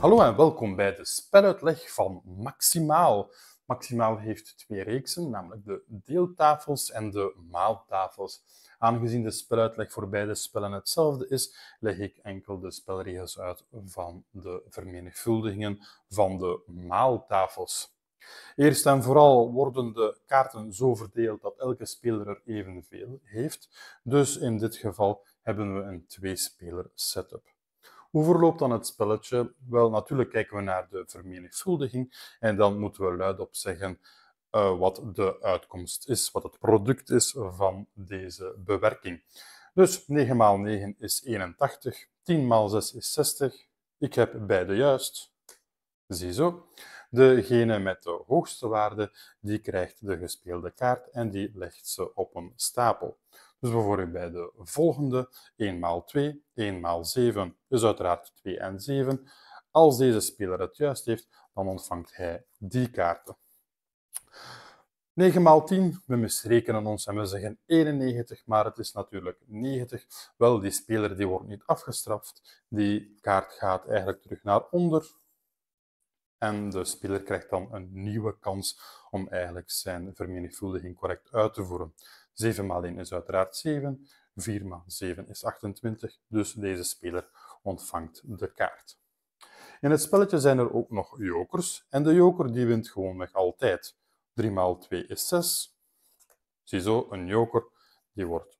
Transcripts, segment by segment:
Hallo en welkom bij de speluitleg van Maximaal. Maximaal heeft twee reeksen, namelijk de deeltafels en de maaltafels. Aangezien de speluitleg voor beide spellen hetzelfde is, leg ik enkel de spelregels uit van de vermenigvuldigingen van de maaltafels. Eerst en vooral worden de kaarten zo verdeeld dat elke speler er evenveel heeft. Dus in dit geval hebben we een twee-speler setup. Hoe verloopt dan het spelletje? Wel, natuurlijk kijken we naar de vermenigvuldiging en dan moeten we luidop zeggen eh, wat de uitkomst is, wat het product is van deze bewerking. Dus 9 x 9 is 81, 10 x 6 is 60. Ik heb beide juist. Ziezo. Degene met de hoogste waarde, die krijgt de gespeelde kaart en die legt ze op een stapel. Dus bijvoorbeeld bij de volgende 1 x 2, 1 x 7, dus uiteraard 2 en 7. Als deze speler het juist heeft, dan ontvangt hij die kaarten. 9 x 10, we misrekenen ons en we zeggen 91, maar het is natuurlijk 90. Wel, die speler die wordt niet afgestraft. Die kaart gaat eigenlijk terug naar onder. En de speler krijgt dan een nieuwe kans om eigenlijk zijn vermenigvuldiging correct uit te voeren. 7 maal 1 is uiteraard 7. 4 maal 7 is 28. Dus deze speler ontvangt de kaart. In het spelletje zijn er ook nog jokers. En de joker die wint gewoonweg altijd. 3 maal 2 is 6. Ziezo, een joker die, wordt,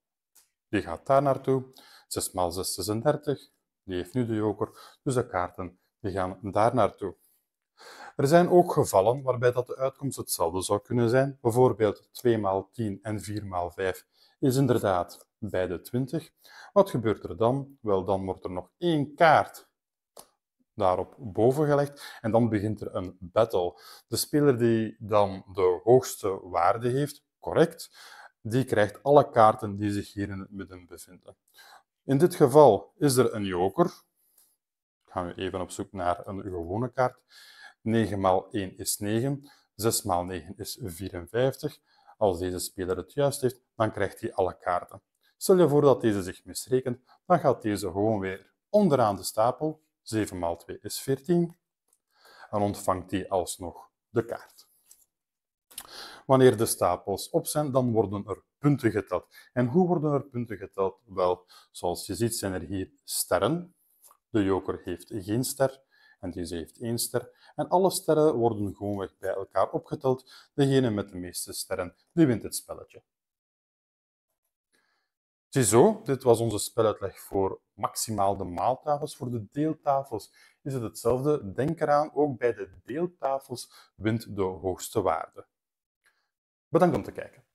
die gaat daar naartoe. 6 maal 6 is 36. Die heeft nu de joker. Dus de kaarten die gaan daar naartoe. Er zijn ook gevallen waarbij dat de uitkomst hetzelfde zou kunnen zijn. Bijvoorbeeld 2 x 10 en 4 x 5 is inderdaad bij de 20. Wat gebeurt er dan? Wel, dan wordt er nog één kaart daarop boven gelegd en dan begint er een battle. De speler die dan de hoogste waarde heeft, correct, die krijgt alle kaarten die zich hier in het midden bevinden. In dit geval is er een joker. Gaan we even op zoek naar een gewone kaart. 9 x 1 is 9, 6 x 9 is 54. Als deze speler het juist heeft, dan krijgt hij alle kaarten. Stel je voor dat deze zich misrekent, dan gaat deze gewoon weer onderaan de stapel. 7 x 2 is 14. En ontvangt hij alsnog de kaart. Wanneer de stapels op zijn, dan worden er punten geteld. En hoe worden er punten geteld? Wel, zoals je ziet zijn er hier sterren. De joker heeft geen ster. En deze heeft één ster. En alle sterren worden gewoonweg bij elkaar opgeteld. Degene met de meeste sterren, die wint het spelletje. Ziezo, dit was onze speluitleg voor maximaal de maaltafels. Voor de deeltafels is het hetzelfde. Denk eraan, ook bij de deeltafels wint de hoogste waarde. Bedankt om te kijken.